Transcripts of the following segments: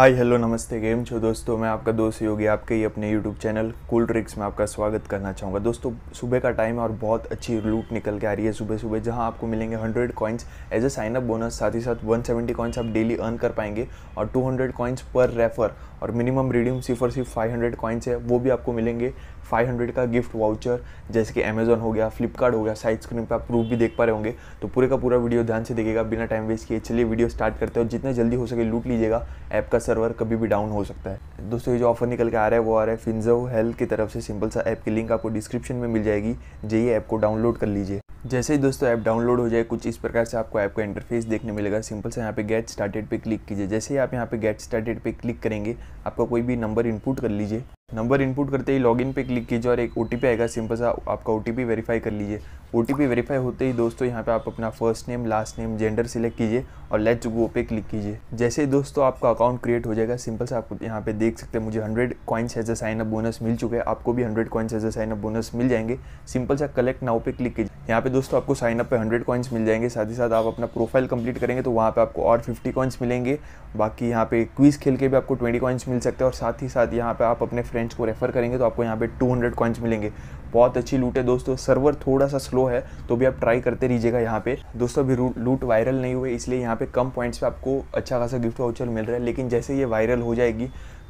hi hello नमस्ते game छो दोस्तों मैं आपका दोस्त योगी आपके ही अपने यूट्यूब चैनल कूल ट्रिक्स में आपका स्वागत करना चाहूँगा दोस्तों सुबह का टाइम है और बहुत अच्छी लूट निकल के आ रही है सुबह सुबह जहाँ आपको मिलेंगे 100 coins as a sign up bonus साथ ही साथ 170 कॉइन्स आप डेली अर्न कर पाएंगे और 200 कॉइन्स पर रेफर और मिनिमम रिड्यूम सिर्फ और सिर्फ फाइव हंड्रेड कॉइन्स है वो भी आपको मिलेंगे 500 का गिफ्ट वाउचर जैसे कि अमेजोन हो गया फ्लिपकार्ट हो गया साइड स्क्रीन पर आप प्रूफ भी देख पा रहे होंगे तो पूरे का पूरा वीडियो ध्यान से देखिएगा बिना टाइम वेस्ट किए चलिए वीडियो स्टार्ट करते हैं और जितने जल्दी हो सके लूट लीजिएगा ऐप का सर्वर कभी भी डाउन हो सकता है दोस्तों ये जो ऑफर निकल के आ रहा है वो आ रहा है फिंजो हेल्थ की तरफ से सिंपल सा ऐप की लिंक आपको डिस्क्रिप्शन में मिल जाएगी जाइए ऐप को डाउनलोड कर लीजिए जैसे ही दोस्तों ऐप डाउनलोड हो जाए कुछ इस प्रकार से आपको ऐप का इंटरफेस देखने मिलेगा सिंपल सा यहाँ पे गेट स्टार्टेड पे क्लिक कीजिए जैसे ही आप यहाँ पे गेट स्टार्टेड पे क्लिक करेंगे आपका कोई भी नंबर इनपुट कर लीजिए नंबर इनपुट करते ही लॉगिन पे क्लिक कीजिए और एक ओ आएगा सिंपल सा आपका ओ वेरीफाई कर लीजिए ओ वेरीफाई होते ही दोस्तों यहाँ पे आप अपना first name last name gender select कीजिए और लेट्स गो पे क्लिक कीजिए जैसे ही दोस्तों आपका अकाउंट क्रिएट हो जाएगा सिंपल सा आप यहाँ पे देख सकते हैं मुझे hundred coins as a sign up bonus मिल चुके हैं आपको भी hundred coins as a sign up bonus simple जाएंगे सिंपल सा कलेक्ट नाउ पे क्लिक कीजिए यहाँ पे दोस्तों आपको साइन अप पे हंड्रेड कॉइन्स मिल जाएंगे साथ ही साथ आप अपना प्रोफाइल कंप्लीट करेंगे तो वहाँ पे आपको और फिफ्टी कॉइन्स मिलेंगे बाकी यहाँ पे क्विज खेल के भी आपको ट्वेंटी कॉइन्स मिल सकते हैं और साथ ही साथ यहाँ पे आप अपने फ्रेंड फ्रेंड्स को रेफ़र करेंगे तो आपको यहाँ पे 200 हंड्रेड कॉइन्स मिलेंगे बहुत अच्छी लूट है दोस्तों सर्वर थोड़ा सा स्लो है तो भी आप ट्राई करते रहिएगा यहाँ पे दोस्तों अभी लूट वायरल नहीं हुई इसलिए यहाँ पे कम पॉइंट्स पे आपको अच्छा खासा गिफ्ट वाउचर मिल रहा है लेकिन जैसे ये वायरल हो जाएगी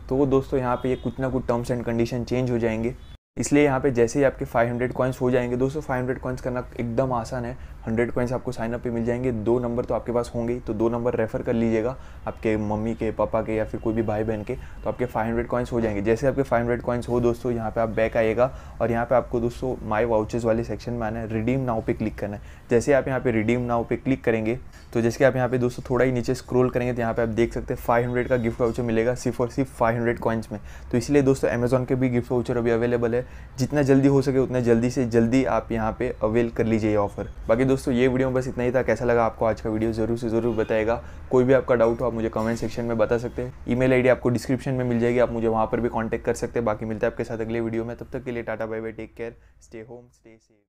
तो दोस्तों यहाँ पे ये कुछ ना कुछ टर्म्स एंड कंडीशन चेंज हो जाएंगे इसलिए यहाँ पे जैसे ही आपके 500 कॉइन्स हो जाएंगे दोस्तों 500 कॉइन्स करना एकदम आसान है 100 कॉइन्स आपको साइनअप पे मिल जाएंगे दो नंबर तो आपके पास होंगे ही तो दो नंबर रेफ़र कर लीजिएगा आपके मम्मी के पापा के या फिर कोई भी भाई बहन के तो आपके 500 कॉइन्स हो जाएंगे जैसे आपके 500 कॉइन्स हो दोस्तों यहाँ पर आप बैक आइएगा और यहाँ पे आपको दोस्तों माई वाउचेज़ वाले सेक्शन में आना है रिडीम नाव पे क्लिक करना है जैसे आप यहाँ पे रिडीम नाव पे क्लिक करेंगे तो जैसे कि आप यहाँ पे दोस्तों थोड़ा ही नीचे स्क्रोल करेंगे तो यहाँ पे आप देख सकते हैं फाइव का गिफ्ट वाउचर मिलेगा सिर्फ और सिर्फ फाइव कॉइन्स में तो इसलिए दोस्तों अमेजोन के भी गिफ्ट वाउचर अभी अवेलेबल है है जितना जल्दी हो सके उतना जल्दी से जल्दी आप यहाँ पे अवेल कर लीजिए ये ऑफ़र बाकी दोस्तों ये वीडियो में बस इतना ही था कैसा लगा आपको आज का वीडियो ज़रूर से ज़रूर बताएगा कोई भी आपका डाउट हो आप मुझे कमेंट सेक्शन में बता सकते हैं ईमेल आईडी आपको डिस्क्रिप्शन में मिल जाएगी आप मुझे वहाँ पर भी कॉन्टैक्ट कर सकते हैं बाकी मिलते हैं आपके साथ अगले वीडियो में तब तक के लिए tata bye bye take care stay home stay safe